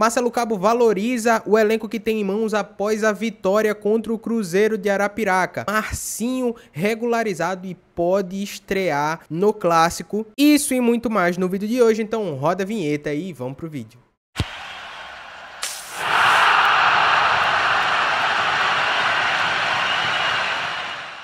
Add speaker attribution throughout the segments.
Speaker 1: Marcelo Cabo valoriza o elenco que tem em mãos após a vitória contra o Cruzeiro de Arapiraca. Marcinho regularizado e pode estrear no clássico. Isso e muito mais no vídeo de hoje, então roda a vinheta e vamos pro vídeo.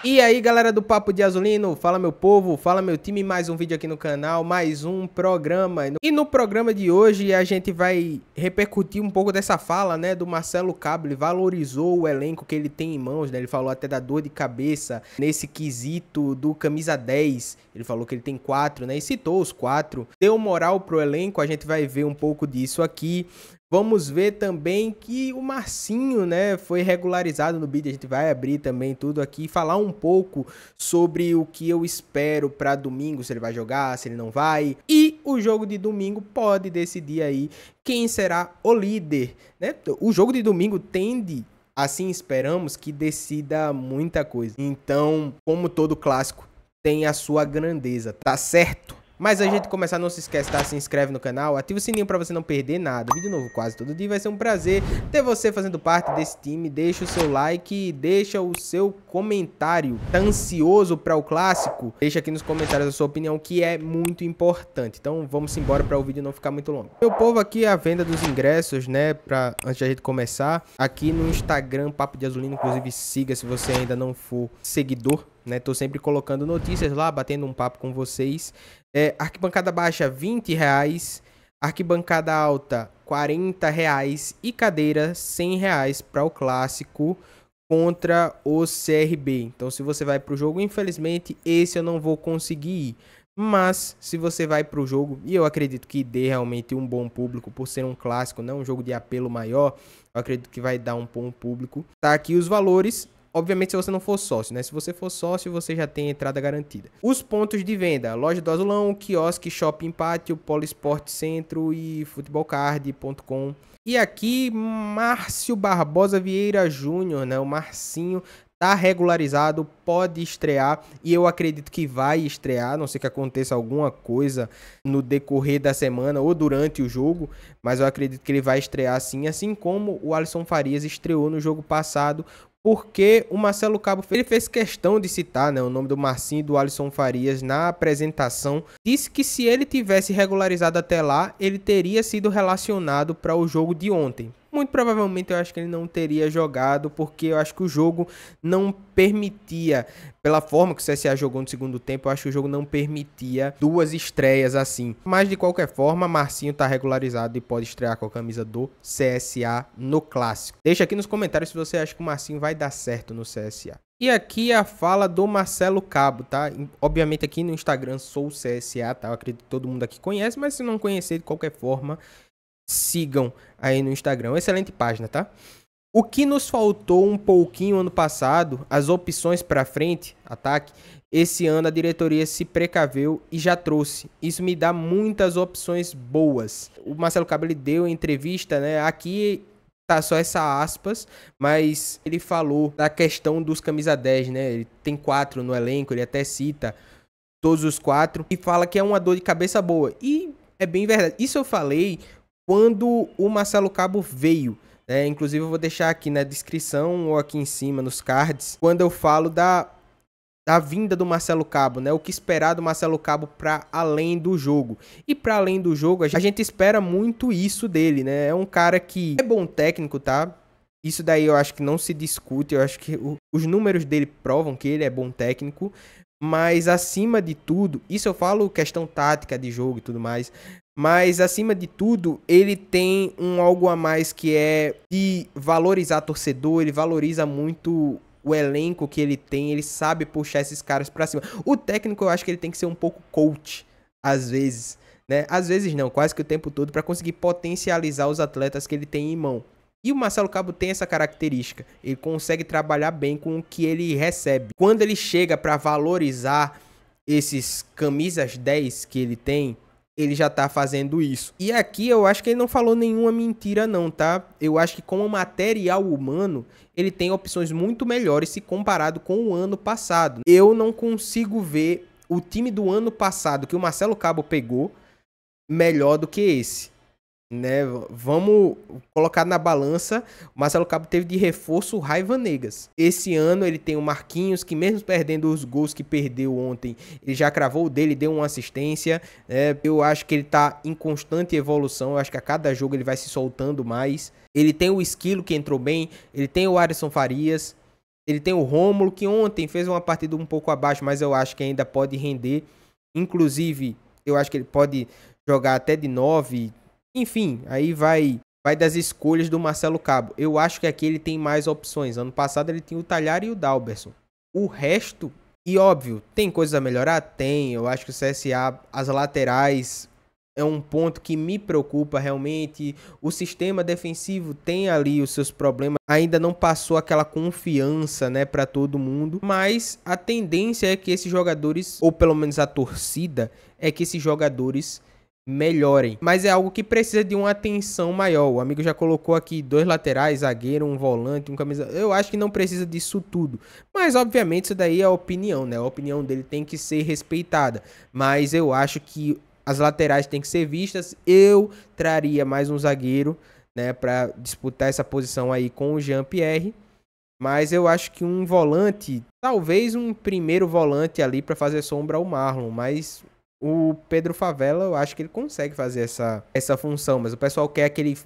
Speaker 1: E aí, galera do Papo de Azulino, fala meu povo, fala meu time, mais um vídeo aqui no canal, mais um programa. E no programa de hoje a gente vai repercutir um pouco dessa fala, né, do Marcelo Cabo, ele valorizou o elenco que ele tem em mãos, né? Ele falou até da dor de cabeça nesse quesito do camisa 10. Ele falou que ele tem quatro, né? E citou os quatro. Deu moral pro elenco, a gente vai ver um pouco disso aqui. Vamos ver também que o Marcinho, né, foi regularizado no bid. A gente vai abrir também tudo aqui e falar um pouco sobre o que eu espero para domingo, se ele vai jogar, se ele não vai. E o jogo de domingo pode decidir aí quem será o líder, né? O jogo de domingo tende assim esperamos que decida muita coisa. Então, como todo clássico, tem a sua grandeza, tá certo? Mas a gente começar, não se esquece, tá? Se inscreve no canal, ativa o sininho pra você não perder nada. Vídeo novo quase todo dia. Vai ser um prazer ter você fazendo parte desse time. Deixa o seu like, deixa o seu comentário. Tá ansioso pra o clássico? Deixa aqui nos comentários a sua opinião, que é muito importante. Então vamos embora pra o vídeo não ficar muito longo. Meu povo, aqui é a venda dos ingressos, né? Pra, antes da gente começar, aqui no Instagram, Papo de Azulino. Inclusive, siga se você ainda não for seguidor né? Tô sempre colocando notícias lá, batendo um papo com vocês. É, arquibancada baixa, 20 reais. Arquibancada alta, 40 reais. E cadeira, 100 reais para o clássico contra o CRB. Então, se você vai para o jogo, infelizmente, esse eu não vou conseguir ir. Mas se você vai para o jogo, e eu acredito que dê realmente um bom público, por ser um clássico, não um jogo de apelo maior, eu acredito que vai dar um bom público. Tá aqui os valores, Obviamente, se você não for sócio, né? Se você for sócio, você já tem entrada garantida. Os pontos de venda: loja do Azulão, quiosque, shopping pátio, Polisport Centro e futebolcard.com. E aqui, Márcio Barbosa Vieira Júnior, né? O Marcinho tá regularizado, pode estrear e eu acredito que vai estrear, a não sei que aconteça alguma coisa no decorrer da semana ou durante o jogo, mas eu acredito que ele vai estrear sim, assim como o Alisson Farias estreou no jogo passado porque o Marcelo Cabo ele fez questão de citar né, o nome do Marcinho e do Alisson Farias na apresentação. Disse que se ele tivesse regularizado até lá, ele teria sido relacionado para o jogo de ontem muito provavelmente eu acho que ele não teria jogado, porque eu acho que o jogo não permitia, pela forma que o CSA jogou no segundo tempo, eu acho que o jogo não permitia duas estreias assim. Mas de qualquer forma, Marcinho tá regularizado e pode estrear com a camisa do CSA no clássico. Deixa aqui nos comentários se você acha que o Marcinho vai dar certo no CSA. E aqui a fala do Marcelo Cabo, tá? Obviamente aqui no Instagram sou o CSA, tá? Eu acredito que todo mundo aqui conhece, mas se não conhecer de qualquer forma, Sigam aí no Instagram. Excelente página, tá? O que nos faltou um pouquinho ano passado, as opções para frente, ataque, esse ano a diretoria se precaveu e já trouxe. Isso me dá muitas opções boas. O Marcelo Cabral deu entrevista, né? Aqui tá só essa aspas, mas ele falou da questão dos camisa 10, né? Ele tem quatro no elenco, ele até cita todos os quatro e fala que é uma dor de cabeça boa. E é bem verdade. Isso eu falei quando o Marcelo Cabo veio. É, inclusive eu vou deixar aqui na descrição ou aqui em cima nos cards quando eu falo da da vinda do Marcelo Cabo, né? O que esperar do Marcelo Cabo para além do jogo. E para além do jogo, a gente espera muito isso dele, né? É um cara que é bom técnico, tá? Isso daí eu acho que não se discute, eu acho que o, os números dele provam que ele é bom técnico, mas acima de tudo, isso eu falo questão tática de jogo e tudo mais, mas, acima de tudo, ele tem um algo a mais que é de valorizar torcedor, ele valoriza muito o elenco que ele tem, ele sabe puxar esses caras pra cima. O técnico, eu acho que ele tem que ser um pouco coach, às vezes, né? Às vezes não, quase que o tempo todo, para conseguir potencializar os atletas que ele tem em mão. E o Marcelo Cabo tem essa característica. Ele consegue trabalhar bem com o que ele recebe. Quando ele chega para valorizar esses camisas 10 que ele tem, ele já tá fazendo isso. E aqui eu acho que ele não falou nenhuma mentira não, tá? Eu acho que com o material humano, ele tem opções muito melhores se comparado com o ano passado. Eu não consigo ver o time do ano passado que o Marcelo Cabo pegou melhor do que esse né? Vamos colocar na balança, o Marcelo Cabo teve de reforço o Raiva Negas. Esse ano ele tem o Marquinhos, que mesmo perdendo os gols que perdeu ontem, ele já cravou o dele, deu uma assistência. Né? Eu acho que ele tá em constante evolução, eu acho que a cada jogo ele vai se soltando mais. Ele tem o Esquilo, que entrou bem, ele tem o Arisson Farias, ele tem o Rômulo, que ontem fez uma partida um pouco abaixo, mas eu acho que ainda pode render. Inclusive, eu acho que ele pode jogar até de 9, enfim, aí vai vai das escolhas do Marcelo Cabo. Eu acho que aqui ele tem mais opções. Ano passado ele tinha o Talhar e o Dalberson. O resto, e óbvio, tem coisas a melhorar? Tem. Eu acho que o CSA, as laterais, é um ponto que me preocupa realmente. O sistema defensivo tem ali os seus problemas, ainda não passou aquela confiança, né, para todo mundo, mas a tendência é que esses jogadores, ou pelo menos a torcida, é que esses jogadores melhorem. Mas é algo que precisa de uma atenção maior. O amigo já colocou aqui dois laterais, zagueiro, um volante, um camisa. Eu acho que não precisa disso tudo. Mas obviamente isso daí é a opinião, né? A opinião dele tem que ser respeitada. Mas eu acho que as laterais têm que ser vistas. Eu traria mais um zagueiro, né, para disputar essa posição aí com o Jean Pierre. Mas eu acho que um volante, talvez um primeiro volante ali para fazer sombra ao Marlon, mas o Pedro Favela, eu acho que ele consegue fazer essa, essa função, mas o pessoal quer aquele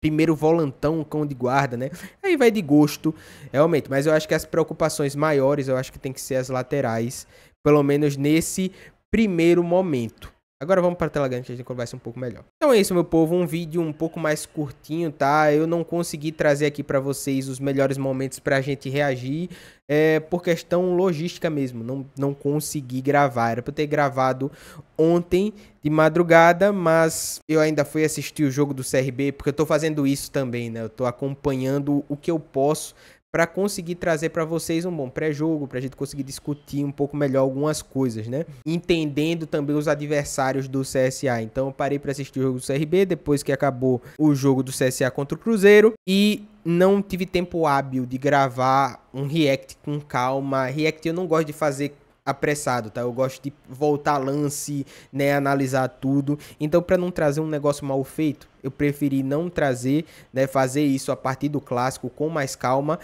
Speaker 1: primeiro volantão, cão de guarda, né? Aí vai de gosto, realmente. Mas eu acho que as preocupações maiores, eu acho que tem que ser as laterais, pelo menos nesse primeiro momento. Agora vamos para a tela grande que a gente conversa um pouco melhor. Então é isso, meu povo, um vídeo um pouco mais curtinho, tá? Eu não consegui trazer aqui para vocês os melhores momentos para a gente reagir, é, por questão logística mesmo, não, não consegui gravar. Era para ter gravado ontem de madrugada, mas eu ainda fui assistir o jogo do CRB, porque eu estou fazendo isso também, né? Eu estou acompanhando o que eu posso para conseguir trazer para vocês um bom pré-jogo, para a gente conseguir discutir um pouco melhor algumas coisas, né? Entendendo também os adversários do CSA. Então eu parei para assistir o jogo do CRB depois que acabou o jogo do CSA contra o Cruzeiro e não tive tempo hábil de gravar um react com calma. React eu não gosto de fazer apressado, tá? Eu gosto de voltar lance, né, analisar tudo. Então, para não trazer um negócio mal feito, eu preferi não trazer, né, fazer isso a partir do clássico com mais calma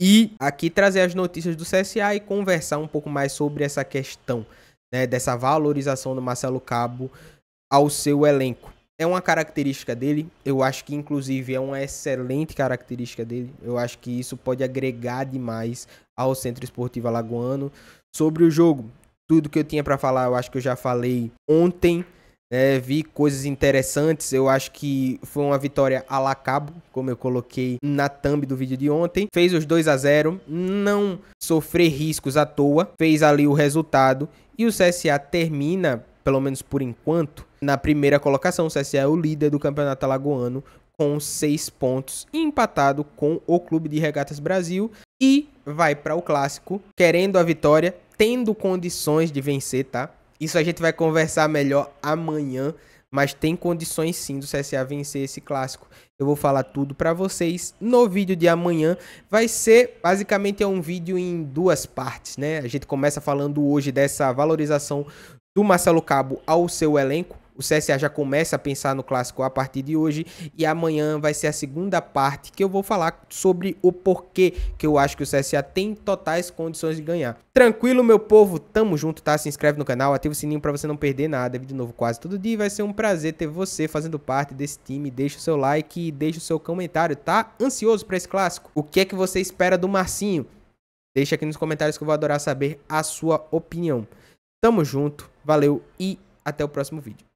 Speaker 1: e aqui trazer as notícias do CSA e conversar um pouco mais sobre essa questão, né, dessa valorização do Marcelo Cabo ao seu elenco é uma característica dele. Eu acho que, inclusive, é uma excelente característica dele. Eu acho que isso pode agregar demais ao Centro Esportivo Alagoano. Sobre o jogo, tudo que eu tinha para falar, eu acho que eu já falei ontem. É, vi coisas interessantes. Eu acho que foi uma vitória a la cabo, como eu coloquei na thumb do vídeo de ontem. Fez os 2 a 0 não sofrer riscos à toa, fez ali o resultado. E o CSA termina pelo menos por enquanto, na primeira colocação. O CSA é o líder do campeonato alagoano com seis pontos, empatado com o Clube de Regatas Brasil e vai para o clássico querendo a vitória, tendo condições de vencer, tá? Isso a gente vai conversar melhor amanhã, mas tem condições sim do CSA vencer esse clássico. Eu vou falar tudo para vocês no vídeo de amanhã. Vai ser basicamente é um vídeo em duas partes, né? A gente começa falando hoje dessa valorização do Marcelo Cabo ao seu elenco. O CSA já começa a pensar no clássico a partir de hoje e amanhã vai ser a segunda parte que eu vou falar sobre o porquê que eu acho que o CSA tem totais condições de ganhar. Tranquilo, meu povo, tamo junto, tá? Se inscreve no canal, ativa o sininho para você não perder nada. Vídeo novo quase todo dia vai ser um prazer ter você fazendo parte desse time. Deixa o seu like e deixa o seu comentário, tá? Ansioso para esse clássico? O que é que você espera do Marcinho? Deixa aqui nos comentários que eu vou adorar saber a sua opinião. Tamo junto. Valeu e até o próximo vídeo.